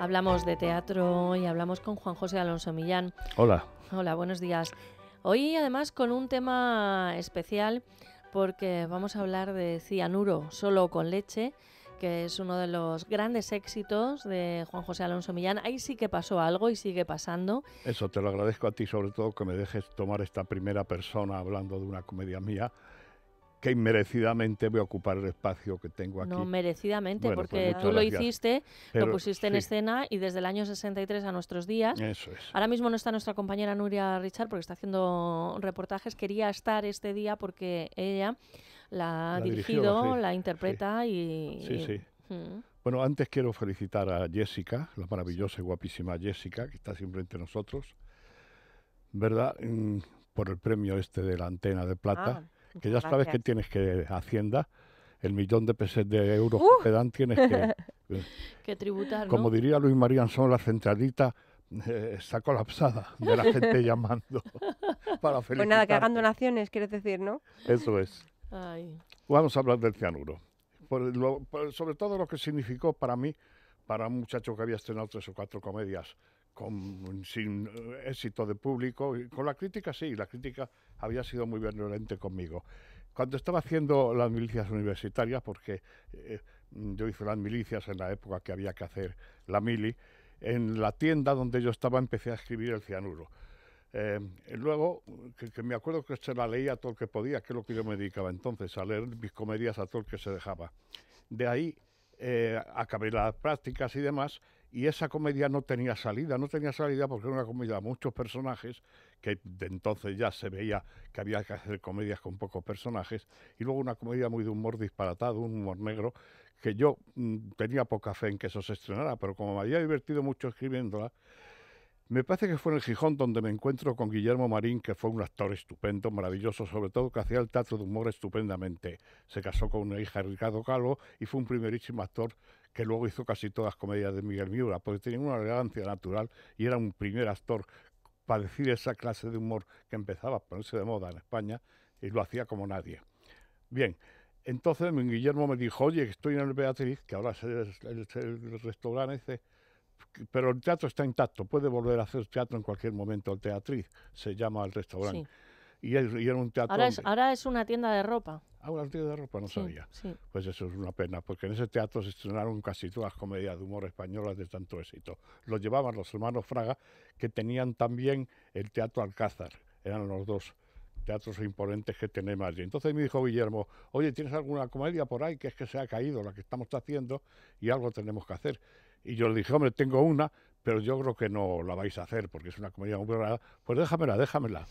Hablamos de teatro y hablamos con Juan José Alonso Millán. Hola. Hola, buenos días. Hoy además con un tema especial porque vamos a hablar de cianuro solo con leche, que es uno de los grandes éxitos de Juan José Alonso Millán. Ahí sí que pasó algo y sigue pasando. Eso, te lo agradezco a ti sobre todo que me dejes tomar esta primera persona hablando de una comedia mía que inmerecidamente voy a ocupar el espacio que tengo aquí. No, merecidamente, pues porque tú lo hiciste, lo pusiste en escena y desde el año 63 a nuestros días. Ahora mismo no está nuestra compañera Nuria Richard porque está haciendo reportajes. Quería estar este día porque ella la ha dirigido, la interpreta y... Sí, sí. Mm. Bueno, antes quiero felicitar a Jessica, la maravillosa y guapísima Jessica, que está siempre entre nosotros, ¿verdad? Mm, por el premio este de la antena de plata. Ah que ya sabes que tienes que Hacienda, el millón de, pesos, de euros que te dan, tienes que, eh, que tributar. Como diría Luis María son la centralita eh, está colapsada de la gente llamando para felicitar. Pues nada, que hagan donaciones, quieres decir, ¿no? Eso es. Vamos a hablar del cianuro. sobre todo lo que significó para mí, para un muchacho que había estrenado tres o cuatro comedias sin eh, éxito de público. Con la crítica sí, la crítica había sido muy benevolente conmigo. Cuando estaba haciendo las milicias universitarias, porque eh, yo hice las milicias en la época que había que hacer la mili, en la tienda donde yo estaba empecé a escribir el cianuro. Eh, luego, que, me acuerdo que se la leía todo lo que podía, que es lo que yo me dedicaba entonces, a leer mis comedias a todo el que se dejaba. De ahí eh, acabé las prácticas y demás, y esa comedia no tenía salida, no tenía salida porque era una comedia de muchos personajes, que de entonces ya se veía que había que hacer comedias con pocos personajes, y luego una comedia muy de humor disparatado, un humor negro, que yo mm, tenía poca fe en que eso se estrenara, pero como me había divertido mucho escribiéndola, me parece que fue en el Gijón donde me encuentro con Guillermo Marín, que fue un actor estupendo, maravilloso, sobre todo que hacía el teatro de humor estupendamente. Se casó con una hija de Ricardo Calvo y fue un primerísimo actor que luego hizo casi todas las comedias de Miguel Miura, porque tenía una elegancia natural y era un primer actor para decir esa clase de humor que empezaba a ponerse de moda en España y lo hacía como nadie. Bien, entonces Guillermo me dijo, oye, estoy en el Beatriz, que ahora es el, restaurante, pero el teatro está intacto, puede volver a hacer teatro en cualquier momento, el teatriz se llama al restaurante. Y, era un teatro... Ahora es, una tienda de ropa. Ah, una tienda de ropa, no sabía. Pues eso es una pena, porque en ese teatro se estrenaron casi todas las comedias de humor españolas de tanto éxito. Lo llevaban los hermanos Fraga, que tenían también el Teatro Alcázar, eran los dos teatros imponentes que tenemos allí... Entonces me dijo Guillermo, oye, ¿tienes alguna comedia por ahí que es que se ha caído la que estamos haciendo y algo tenemos que hacer? Y yo le dije, hombre, tengo una, pero yo creo que no la vais a hacer porque es una comedia muy rara, Pues déjamela, déjamela.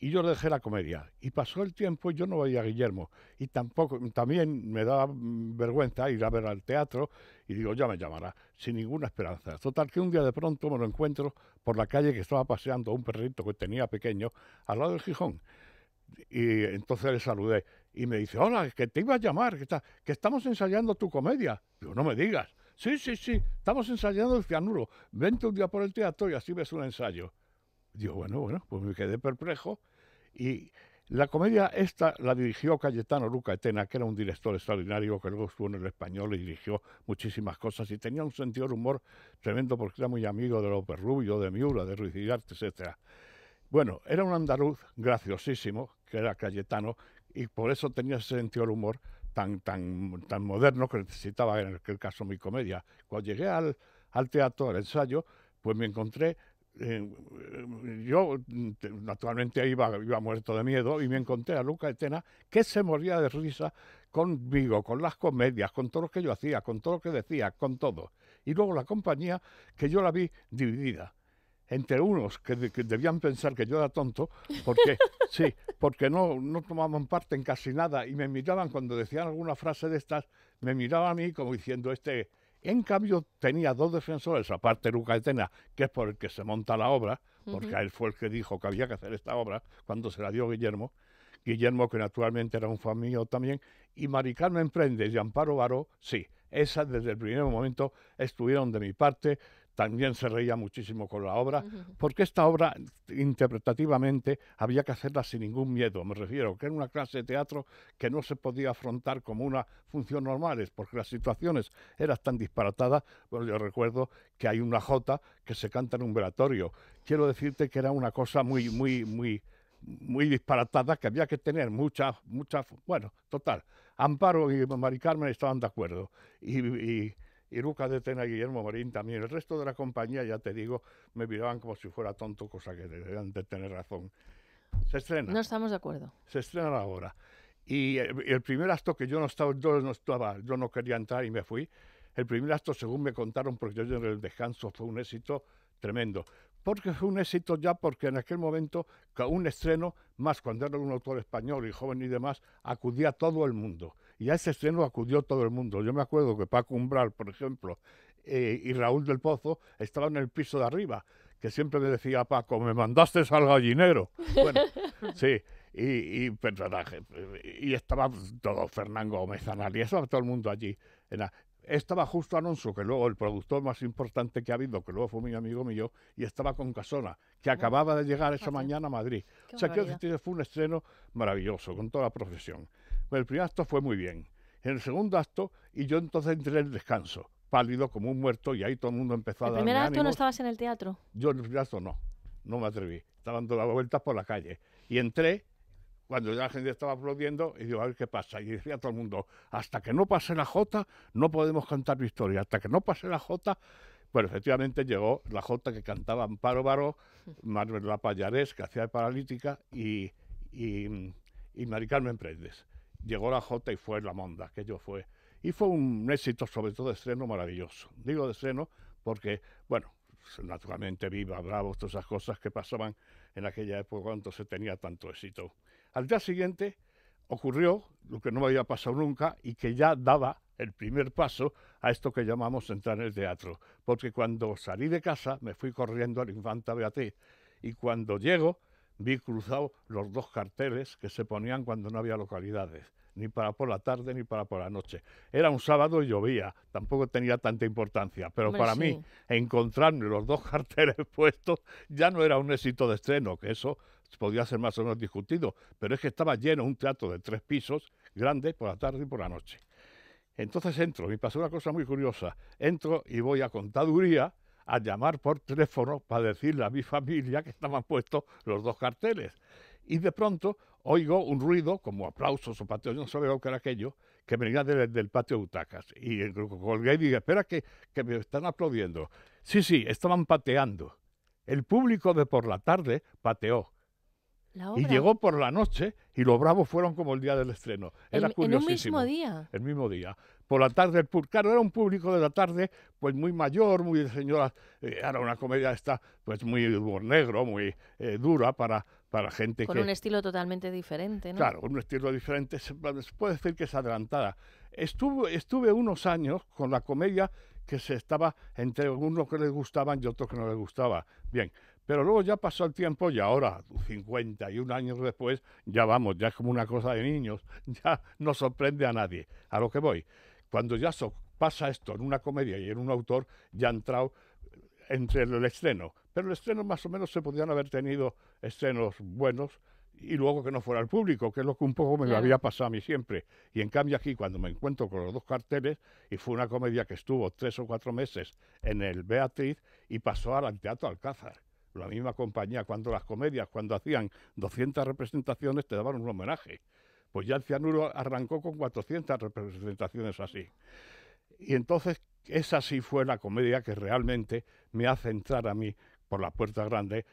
Y yo dejé la comedia. Y pasó el tiempo y yo no veía a Guillermo. Y tampoco, también me daba vergüenza ir a ver al teatro y digo, ya me llamará, sin ninguna esperanza. Total que un día de pronto me lo encuentro por la calle que estaba paseando un perrito que tenía pequeño al lado del Gijón. Y entonces le saludé y me dice, hola, que te iba a llamar, que, está, que estamos ensayando tu comedia. Digo, no me digas sí, sí, sí, estamos ensayando el cianuro, vente un día por el teatro y así ves un ensayo. Digo, bueno, bueno, pues me quedé perplejo y la comedia esta la dirigió Cayetano Luca Etena, que era un director extraordinario que luego estuvo en el español y dirigió muchísimas cosas y tenía un sentido del humor tremendo porque era muy amigo de López Rubio, de Miura, de Ruiz y Artes etc. Bueno, era un andaluz graciosísimo, que era Cayetano, y por eso tenía ese sentido del humor tan, tan, tan moderno que necesitaba en aquel caso mi comedia. Cuando llegué al, teatro, al ensayo, pues me encontré eh, yo naturalmente iba, iba muerto de miedo y me encontré a Luca Etena que se moría de risa conmigo, con las comedias, con todo lo que yo hacía, con todo lo que decía, con todo. Y luego la compañía que yo la vi dividida entre unos que, debían pensar que yo era tonto, porque sí, porque no, no tomaban parte en casi nada y me miraban cuando decían alguna frase de estas, me miraba a mí como diciendo este. En cambio, tenía dos defensores, aparte Luca Etena, que es por el que se monta la obra, porque él fue el que dijo que había que hacer esta obra cuando se la dio Guillermo. Guillermo, que naturalmente era un fan mío también, y Maricarmen Carmen y Amparo Baró, sí, esas desde el primer momento estuvieron de mi parte también se reía muchísimo con la obra, porque esta obra interpretativamente había que hacerla sin ningún miedo. Me refiero que era una clase de teatro que no se podía afrontar como una función normal, porque las situaciones eran tan disparatadas. Bueno, pues yo recuerdo que hay una jota que se canta en un velatorio. Quiero decirte que era una cosa muy, muy, muy, muy disparatada, que había que tener muchas, muchas. Bueno, total. Amparo y Mari Carmen estaban de acuerdo. y y Lucas de Tena Guillermo Morín también. El resto de la compañía, ya te digo, me miraban como si fuera tonto, cosa que debían de tener razón. Se estrena. No estamos de acuerdo. Se estrena la Y eh, el, primer acto que yo no estaba, yo no estaba, yo no quería entrar y me fui. El primer acto, según me contaron, porque yo en el descanso fue un éxito tremendo. Porque fue un éxito ya porque en aquel momento un estreno, más cuando era un autor español y joven y demás, acudía a todo el mundo. Y a ese estreno acudió todo el mundo. Yo me acuerdo que Paco Umbral, por ejemplo, eh, y Raúl del Pozo estaban en el piso de arriba, que siempre me decía Paco, me mandaste al gallinero. Bueno, sí y, Y pues, estaba todo, Fernando Gómez, y estaba todo el mundo allí. estaba justo Alonso, que luego el productor más importante que ha habido, que luego fue mi amigo mío, y estaba con Casona, que acababa de llegar esa mañana a Madrid. O sea, que fue un estreno maravilloso, con toda la profesión. Pues el primer acto fue muy bien. En el segundo acto, y yo entonces entré en descanso, pálido como un muerto, y ahí todo el mundo empezó a dar. ¿El primer acto no estabas en el teatro? Yo en el primer acto no, no me atreví. Estaba dando las vueltas por la calle. Y entré, cuando ya la gente estaba aplaudiendo, y digo, a ver qué pasa. Y decía todo el mundo, hasta que no pase la J, no podemos cantar victoria. Hasta que no pase la J, pues efectivamente llegó la J que cantaban Paro Baró, Manuel Pallares, que hacía de paralítica, y, y, y Prendes llegó la Jota y fue la monda, aquello fue. Y fue un éxito, sobre todo de estreno, maravilloso. Digo de estreno porque, bueno, naturalmente Viva, Bravo, todas esas cosas que pasaban en aquella época cuando se tenía tanto éxito. Al día siguiente ocurrió lo que no me había pasado nunca y que ya daba el primer paso a esto que llamamos entrar en el teatro. Porque cuando salí de casa me fui corriendo al Infanta Beatriz y cuando llego vi cruzados los dos carteles que se ponían cuando no había localidades, ni para por la tarde ni para por la noche. Era un sábado y llovía, tampoco tenía tanta importancia, pero para mí encontrarme los dos carteles puestos ya no era un éxito de estreno, que eso podía ser más o menos discutido, pero es que estaba lleno un teatro de tres pisos, grande, por la tarde y por la noche. Entonces entro, me pasó una cosa muy curiosa, entro y voy a contaduría, a llamar por teléfono para decirle a mi familia que estaban puestos los dos carteles. Y de pronto oigo un ruido, como aplausos o pateos, no sabía lo que era aquello, que venía del, patio de Utacas. Y colgué y dije, espera que, que me están aplaudiendo. Sí, sí, estaban pateando. El público de por la tarde pateó. Y llegó por la noche y los bravos fueron como el día del estreno. Era en, curiosísimo. En mismo día. El mismo día por la tarde el Claro, era un público de la tarde, pues muy mayor, muy de señoras eh, era una comedia esta, pues muy humor negro, muy eh, dura para, para gente que. Con un estilo totalmente diferente, ¿no? Claro, un estilo diferente. Se, puede decir que es adelantada. Estuvo, estuve unos años con la comedia que se estaba entre unos que les gustaban y otros que no les gustaba. Bien, pero luego ya pasó el tiempo y ahora, 51 años después, ya vamos, ya es como una cosa de niños, ya no sorprende a nadie. A lo que voy. Cuando ya so, pasa esto en una comedia y en un autor, ya ha entrado entre el estreno. Pero el estreno más o menos se podían haber tenido estrenos buenos y luego que no fuera el público, que es lo que un poco me había pasado a mí siempre. Y en cambio aquí, cuando me encuentro con los dos carteles, y fue una comedia que estuvo tres o cuatro meses en el Beatriz y pasó al Teatro Alcázar, la misma compañía, cuando las comedias, cuando hacían 200 representaciones, te daban un homenaje. Pues ya el cianuro arrancó con 400 representaciones así. Y entonces esa sí fue la comedia que realmente me hace entrar a mí por la puerta grande.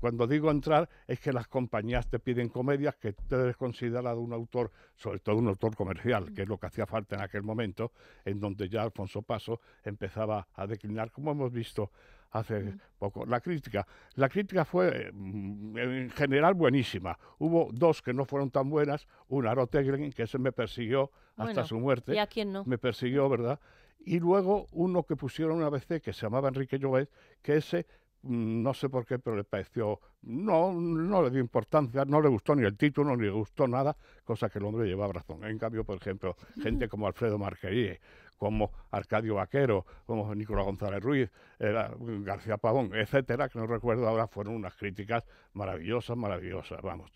cuando digo entrar, es que las compañías te piden comedias que te des un autor, sobre todo un autor comercial, que es lo que hacía falta en aquel momento, en donde ya Alfonso Paso empezaba a declinar, como hemos visto hace poco. La crítica, la crítica fue mm, en general buenísima. Hubo dos que no fueron tan buenas, una Roteglen, que se me persiguió hasta su muerte. ¿Y a quién no? Me persiguió, ¿verdad? Y luego uno que pusieron una vez que se llamaba Enrique Llobet, que ese no sé por qué, pero le pareció, no, no le dio importancia, no le gustó ni el título, ni le gustó nada, cosa que el hombre llevaba razón. En cambio, por ejemplo, gente como Alfredo Marquerie, como Arcadio Vaquero, como Nicolás González Ruiz, eh, mm, García Pavón, etcétera, que no recuerdo ahora, fueron unas críticas maravillosas, maravillosas, vamos.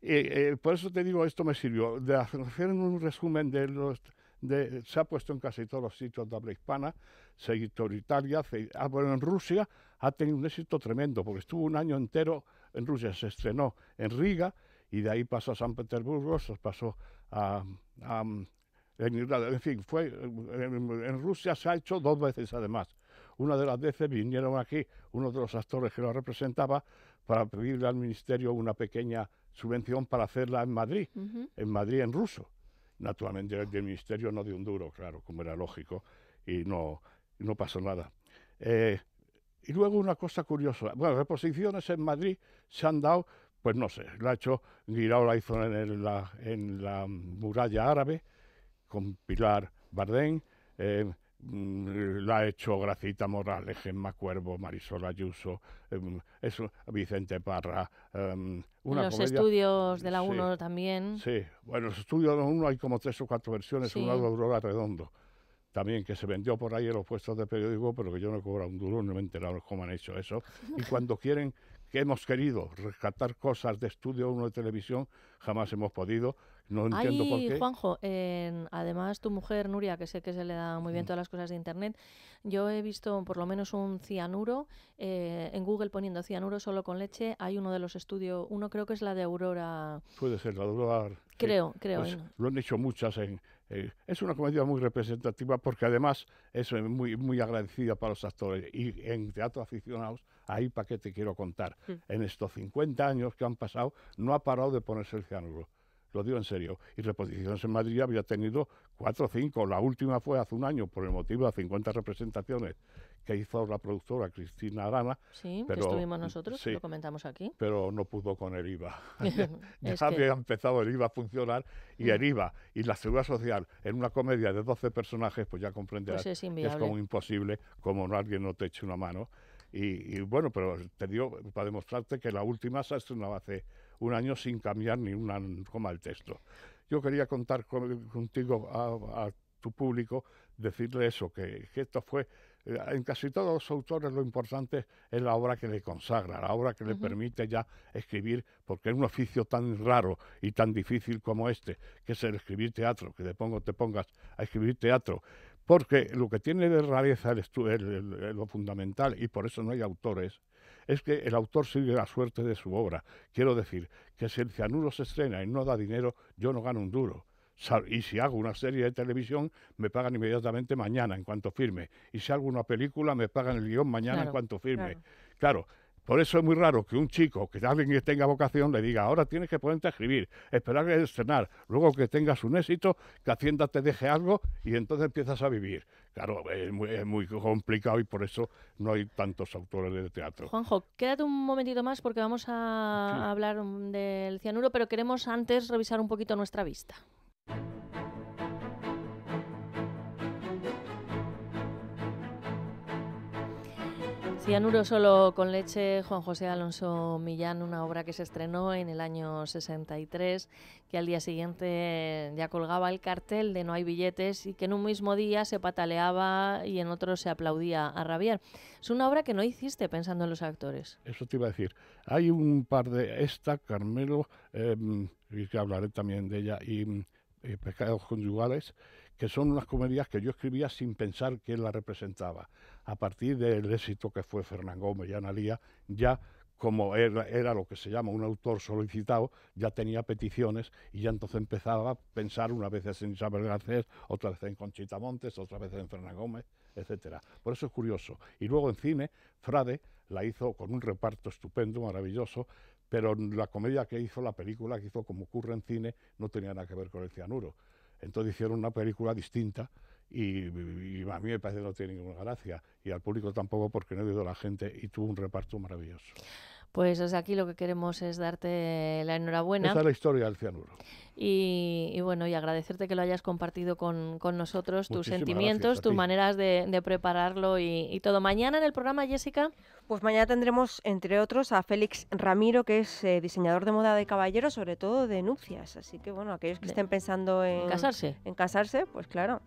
Eh, por eso te digo, esto me sirvió de hacer un resumen de los se ha puesto en casi todos los sitios de habla hispana, se editó en Italia, se, ah, bueno, en Rusia ha tenido un éxito tremendo, porque estuvo un año entero en Rusia, se estrenó en Riga y de ahí pasó a San Petersburgo, se pasó a, en fin, fue, en, Rusia se ha hecho dos veces además. Una de las veces vinieron aquí uno de los actores que lo representaba para pedirle al ministerio una pequeña subvención para hacerla en Madrid, en Madrid en ruso. Naturalmente el ministerio no dio un duro, claro, como era lógico, y no, no pasó nada. Eh, una cosa curiosa, bueno, reposiciones en Madrid se han dado, pues no sé, la ha hecho Guirao, la hizo en la, en la muralla árabe con Pilar Bardén, eh, mm, la ha hecho Gracita Morales, Gemma Cuervo, Marisol Ayuso, eh, eso Vicente Parra. Eh, una los estudios de la UNO también. Sí, bueno, los estudios de la 1 hay como tres o cuatro versiones, un una de Aurora Redondo también que se vendió por ahí en los puestos de periódico, pero que yo no he cobrado un duro, no me he enterado cómo han hecho eso. Y cuando quieren, que hemos querido rescatar cosas de estudio uno de televisión, jamás hemos podido. No entiendo por qué. Juanjo, además tu mujer, Nuria, que sé que se le da muy bien mm. todas las cosas de Internet, yo he visto por lo menos un cianuro, eh, en Google poniendo cianuro solo con leche, hay uno de los estudios, uno creo que es la de Aurora. Puede ser, la de Aurora. Creo, creo. Pues ¿eh? lo han hecho muchas en, eh, es una comedia muy representativa porque además es eh, muy, muy agradecida para los actores. Y en Teatro Aficionados, ahí para qué te quiero contar. Mm. En estos 50 años que han pasado, no ha parado de ponerse el cianuro. Lo digo en serio. Y reposiciones en Madrid había tenido cuatro o cinco. La última fue hace un año por el motivo de 50 representaciones que hizo la productora Cristina Arana. Sí, pero, que estuvimos nosotros, lo comentamos aquí. Pero no pudo con el IVA. ya había empezado el IVA a funcionar y el mm. IVA y la Seguridad Social en una comedia de 12 personajes, pues ya comprenderás pues es, como imposible, como no, alguien no te eche una mano. Y, bueno, pero te dio para demostrarte que la última se ha estrenado hace un año sin cambiar ni una coma el texto. Yo quería contar contigo a, tu público, decirle eso, que, que esto fue eh, en casi todos los autores lo importante es la obra que le consagra, la obra que le permite ya escribir, porque es un oficio tan raro y tan difícil como este, que es el escribir teatro, que te, pongo, te pongas a escribir teatro. Porque lo que tiene de rareza el lo fundamental, y por eso no hay autores, es que el autor sigue la suerte de su obra. Quiero decir que si el cianuro se estrena y no da dinero, yo no gano un duro y si hago una serie de televisión, me pagan inmediatamente mañana en cuanto firme. Y si hago una película, me pagan el guión mañana en cuanto firme. claro, por eso es muy raro que un chico, que alguien que tenga vocación, le diga, ahora tienes que ponerte a escribir, esperar a estrenar, luego que tengas un éxito, que Hacienda te deje algo y entonces empiezas a vivir. Claro, es muy, complicado y por eso no hay tantos autores de teatro. Juanjo, quédate un momentito más porque vamos a hablar mm, del cianuro, pero queremos antes revisar un poquito nuestra vista. Cianuro solo con leche, Juan José Alonso Millán, una obra que se estrenó en el año 63, que al día siguiente eh, ya colgaba el cartel de No hay billetes y que en un mismo día se pataleaba y en otro se aplaudía a rabiar. Es una obra que no hiciste pensando en los actores. Eso te iba a decir. Hay un par de esta, Carmelo, em, y que hablaré también de ella, y eh, Pecados Conyugales, que son unas comedias que yo escribía sin pensar quién la representaba. A partir del éxito que fue Fernán Gómez y Analía, ya como era, era, lo que se llama un autor solicitado, ya tenía peticiones y ya entonces empezaba a pensar una vez en Isabel Garcés, otra vez en Conchita Montes, otra vez en Fernán Gómez, etc. Por eso es curioso. Y luego en cine, Frade la hizo con un reparto estupendo, maravilloso, pero la comedia que hizo, la película que hizo, como ocurre en cine, no tenía nada que ver con el cianuro. Entonces hicieron una película distinta y, a mí me parece que no tiene ninguna gracia. Y al público tampoco porque no he a la gente y tuvo un reparto maravilloso. Pues desde aquí lo que queremos es darte la enhorabuena. Esa es la historia del cianuro. Y, bueno, y agradecerte que lo hayas compartido con, nosotros, tus sentimientos, tus maneras de, prepararlo y, todo. Mañana en el programa, Jessica. Pues mañana tendremos, entre otros, a Félix Ramiro, que es eh, diseñador de moda de caballero sobre todo de nupcias. Así que bueno, aquellos que estén pensando en casarse, en casarse pues claro.